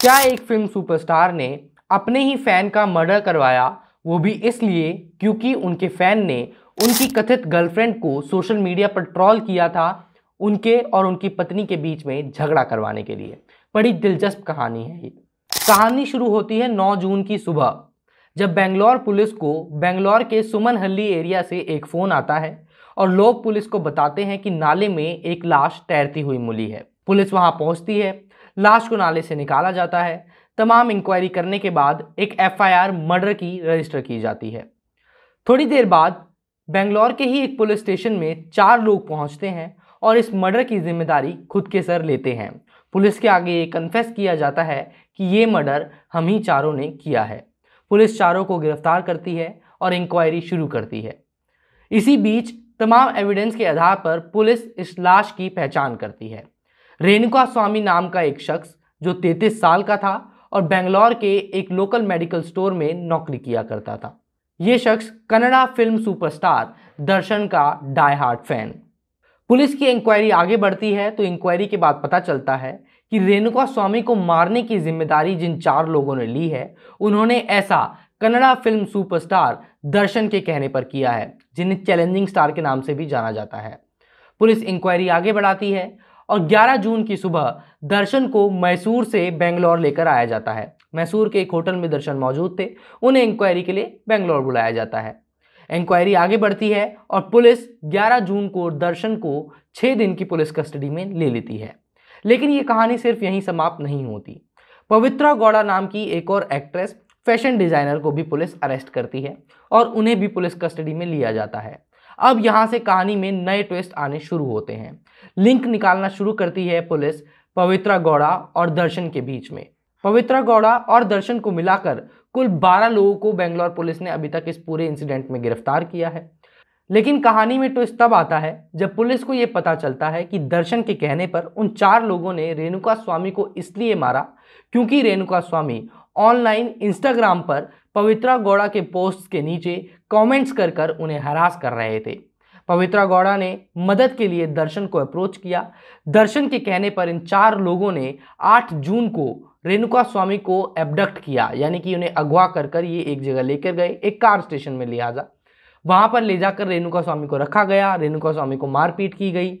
क्या एक film superstar ने अपने ही फैन का मर्डर करवाया वो भी इसलिए क्योंकि उनके फैन ने उनकी कथित गर्लफ्रेंड को सोशल मीडिया पर ट्रॉल किया था उनके और उनकी पत्नी के बीच में झगड़ा करवाने के लिए बड़ी दिलचस्प कहानी है ये कहानी शुरू होती है 9 जून की सुबह जब बेंगलोर पुलिस को बेंगलोर के सुमनहल्ली एरिया से एक फ़ोन आता है और लोग पुलिस को बताते हैं कि नाले में एक लाश तैरती हुई मिली है पुलिस वहां पहुंचती है लाश को नाले से निकाला जाता है तमाम इंक्वायरी करने के बाद एक एफआईआर मर्डर की रजिस्टर की जाती है थोड़ी देर बाद बेंगलोर के ही एक पुलिस स्टेशन में चार लोग पहुंचते हैं और इस मर्डर की जिम्मेदारी खुद के सर लेते हैं पुलिस के आगे ये कन्फेस किया जाता है कि ये मर्डर हम ही चारों ने किया है पुलिस चारों को गिरफ्तार करती है और इंक्वायरी शुरू करती है इसी बीच तमाम एविडेंस के आधार पर पुलिस इस लाश की पहचान करती है रेणुका स्वामी नाम का एक शख्स जो तैतीस साल का था और बेंगलोर के एक लोकल मेडिकल स्टोर में नौकरी किया करता था ये शख्स कन्नड़ा फिल्म सुपरस्टार दर्शन का डाई हार्ट फैन पुलिस की इंक्वायरी आगे बढ़ती है तो इंक्वायरी के बाद पता चलता है कि रेणुका स्वामी को मारने की जिम्मेदारी जिन चार लोगों ने ली है उन्होंने ऐसा कन्नड़ा फिल्म सुपरस्टार दर्शन के कहने पर किया है जिन्हें चैलेंजिंग स्टार के नाम से भी जाना जाता है पुलिस इंक्वायरी आगे बढ़ाती है और 11 जून की सुबह दर्शन को मैसूर से बेंगलोर लेकर आया जाता है मैसूर के एक होटल में दर्शन मौजूद थे उन्हें इंक्वायरी के लिए बेंगलोर बुलाया जाता है इंक्वायरी आगे बढ़ती है और पुलिस 11 जून को दर्शन को छः दिन की पुलिस कस्टडी में ले लेती है लेकिन ये कहानी सिर्फ यहीं समाप्त नहीं होती पवित्रा गौड़ा नाम की एक और एक्ट्रेस फैशन डिज़ाइनर को भी पुलिस अरेस्ट करती है और उन्हें भी पुलिस कस्टडी में लिया जाता है अब यहां से कहानी में नए ट्विस्ट आने शुरू होते हैं लिंक निकालना शुरू करती है पुलिस पवित्रा गौड़ा और दर्शन के बीच में पवित्रा गौड़ा और दर्शन को मिलाकर कुल 12 लोगों को बेंगलोर पुलिस ने अभी तक इस पूरे इंसिडेंट में गिरफ्तार किया है लेकिन कहानी में ट्विस्ट तब आता है जब पुलिस को ये पता चलता है कि दर्शन के कहने पर उन चार लोगों ने रेणुका स्वामी को इसलिए मारा क्योंकि रेणुका स्वामी ऑनलाइन इंस्टाग्राम पर पवित्रा गौड़ा के पोस्ट के नीचे कमेंट्स कर कर उन्हें हरास कर रहे थे पवित्रा गौड़ा ने मदद के लिए दर्शन को अप्रोच किया दर्शन के कहने पर इन चार लोगों ने 8 जून को रेणुका स्वामी को एबडक्ट किया यानी कि उन्हें अगवा कर कर ये एक जगह लेकर गए एक कार स्टेशन में लिहाजा वहाँ पर ले जाकर रेणुका स्वामी को रखा गया रेणुका स्वामी को मारपीट की गई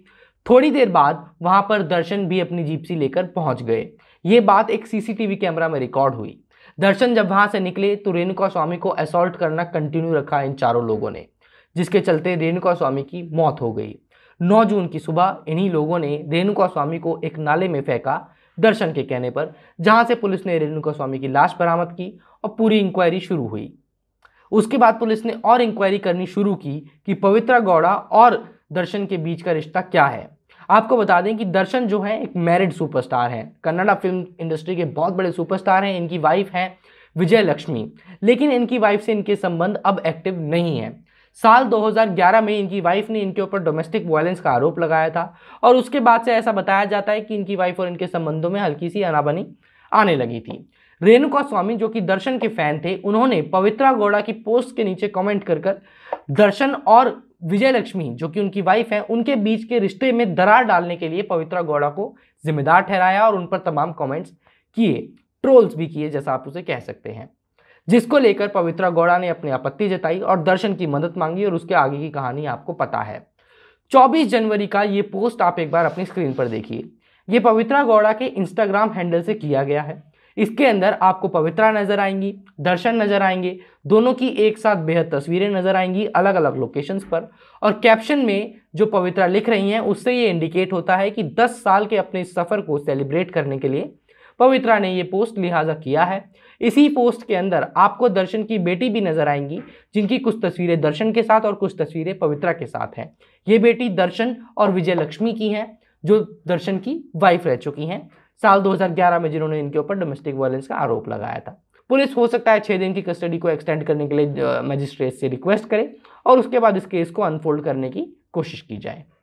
थोड़ी देर बाद वहाँ पर दर्शन भी अपनी जीपसी लेकर पहुँच गए ये बात एक सीसीटीवी कैमरा में रिकॉर्ड हुई दर्शन जब वहाँ से निकले तो रेणुका स्वामी को असॉल्ट करना कंटिन्यू रखा इन चारों लोगों ने जिसके चलते रेणुका स्वामी की मौत हो गई 9 जून की सुबह इन्हीं लोगों ने रेणुका स्वामी को एक नाले में फेंका दर्शन के कहने पर जहां से पुलिस ने रेणुका स्वामी की लाश बरामद की और पूरी इंक्वायरी शुरू हुई उसके बाद पुलिस ने और इंक्वायरी करनी शुरू की कि पवित्रा गौड़ा और दर्शन के बीच का रिश्ता क्या है आपको बता दें कि दर्शन जो है एक मैरिड सुपरस्टार हैं कन्नड़ा फिल्म इंडस्ट्री के बहुत बड़े सुपरस्टार हैं इनकी वाइफ हैं विजय लक्ष्मी लेकिन इनकी वाइफ से इनके संबंध अब एक्टिव नहीं है साल 2011 में इनकी वाइफ ने इनके ऊपर डोमेस्टिक वायलेंस का आरोप लगाया था और उसके बाद से ऐसा बताया जाता है कि इनकी वाइफ और इनके संबंधों में हल्की सी अनाबनी आने लगी थी रेणुका स्वामी जो कि दर्शन के फैन थे उन्होंने पवित्रा गौड़ा की पोस्ट के नीचे कमेंट कर कर दर्शन और विजय लक्ष्मी जो कि उनकी वाइफ है उनके बीच के रिश्ते में दरार डालने के लिए पवित्रा गौड़ा को जिम्मेदार ठहराया और उन पर तमाम कमेंट्स किए ट्रोल्स भी किए जैसा आप उसे कह सकते हैं जिसको लेकर पवित्रा गौड़ा ने अपनी आपत्ति जताई और दर्शन की मदद मांगी और उसके आगे की कहानी आपको पता है 24 जनवरी का ये पोस्ट आप एक बार अपनी स्क्रीन पर देखिए ये पवित्रा गौड़ा के इंस्टाग्राम हैंडल से किया गया है इसके अंदर आपको पवित्रा नज़र आएंगी दर्शन नज़र आएंगे दोनों की एक साथ बेहद तस्वीरें नज़र आएंगी अलग अलग लोकेशंस पर और कैप्शन में जो पवित्रा लिख रही हैं उससे ये इंडिकेट होता है कि 10 साल के अपने इस सफ़र को सेलिब्रेट करने के लिए पवित्रा ने ये पोस्ट लिहाजा किया है इसी पोस्ट के अंदर आपको दर्शन की बेटी भी नज़र आएंगी जिनकी कुछ तस्वीरें दर्शन के साथ और कुछ तस्वीरें पवित्रा के साथ हैं ये बेटी दर्शन और विजय लक्ष्मी की हैं जो दर्शन की वाइफ रह चुकी हैं साल 2011 में जिन्होंने इनके ऊपर डोमेस्टिक वायलेंस का आरोप लगाया था पुलिस हो सकता है छः दिन की कस्टडी को एक्सटेंड करने के लिए मजिस्ट्रेट से रिक्वेस्ट करे और उसके बाद इस केस को अनफोल्ड करने की कोशिश की जाए